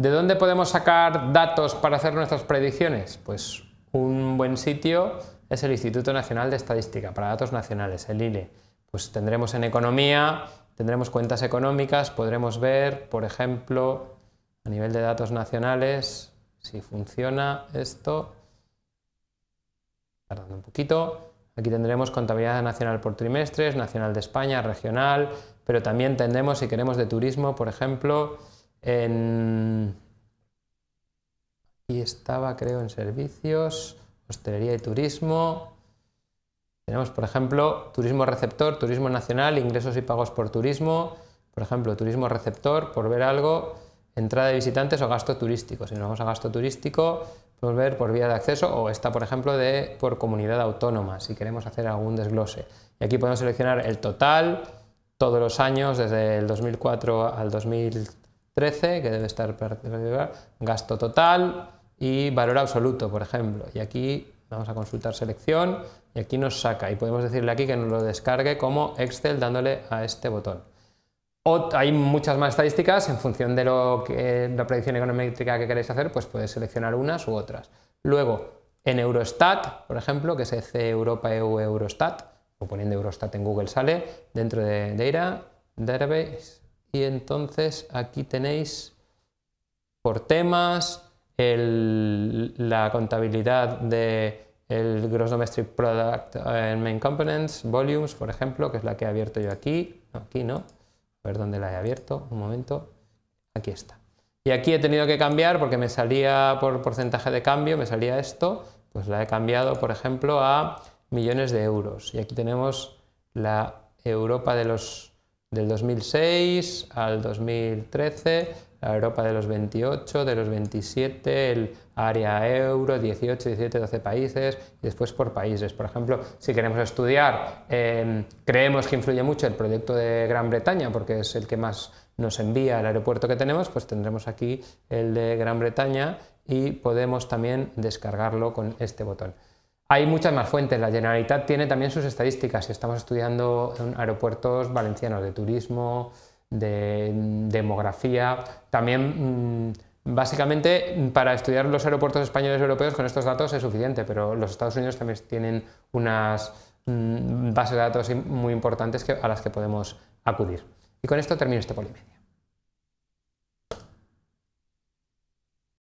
¿De dónde podemos sacar datos para hacer nuestras predicciones? Pues un buen sitio es el Instituto Nacional de Estadística para Datos Nacionales, el ILE, Pues tendremos en economía, tendremos cuentas económicas, podremos ver, por ejemplo, a nivel de datos nacionales, si funciona esto. Tardando un poquito. Aquí tendremos contabilidad nacional por trimestres, nacional de España, regional, pero también tendremos, si queremos, de turismo, por ejemplo, en... Aquí estaba, creo, en servicios, hostelería y turismo. Tenemos, por ejemplo, turismo receptor, turismo nacional, ingresos y pagos por turismo. Por ejemplo, turismo receptor, por ver algo, entrada de visitantes o gasto turístico. Si nos vamos a gasto turístico, podemos ver por vía de acceso o está, por ejemplo, de, por comunidad autónoma, si queremos hacer algún desglose. Y aquí podemos seleccionar el total, todos los años, desde el 2004 al 2003. 13, que debe estar gasto total y valor absoluto, por ejemplo. Y aquí vamos a consultar selección y aquí nos saca y podemos decirle aquí que nos lo descargue como Excel dándole a este botón. hay muchas más estadísticas en función de lo que, la predicción econométrica que queréis hacer, pues podéis seleccionar unas u otras. Luego, en Eurostat, por ejemplo, que es EC Europa EU Eurostat, o poniendo Eurostat en Google sale, dentro de Data, Database, y entonces aquí tenéis por temas la contabilidad de el Gross Domestic Product en eh, Main Components, Volumes, por ejemplo, que es la que he abierto yo aquí. aquí no. A ver dónde la he abierto. Un momento. Aquí está. Y aquí he tenido que cambiar porque me salía por porcentaje de cambio, me salía esto. Pues la he cambiado, por ejemplo, a millones de euros. Y aquí tenemos la Europa de los del 2006 al 2013, la Europa de los 28, de los 27, el área euro, 18, 17, 12 países, y después por países. Por ejemplo, si queremos estudiar, em, creemos que influye mucho el proyecto de Gran Bretaña, porque es el que más nos envía el aeropuerto que tenemos, pues tendremos aquí el de Gran Bretaña y podemos también descargarlo con este botón. Hay muchas más fuentes, la Generalitat tiene también sus estadísticas, estamos estudiando aeropuertos valencianos de turismo, de mm, demografía, también mm, básicamente para estudiar los aeropuertos españoles europeos con estos datos es suficiente, pero los Estados Unidos también tienen unas mm, bases de datos muy importantes a las que podemos acudir. Y con esto termino este polimedia.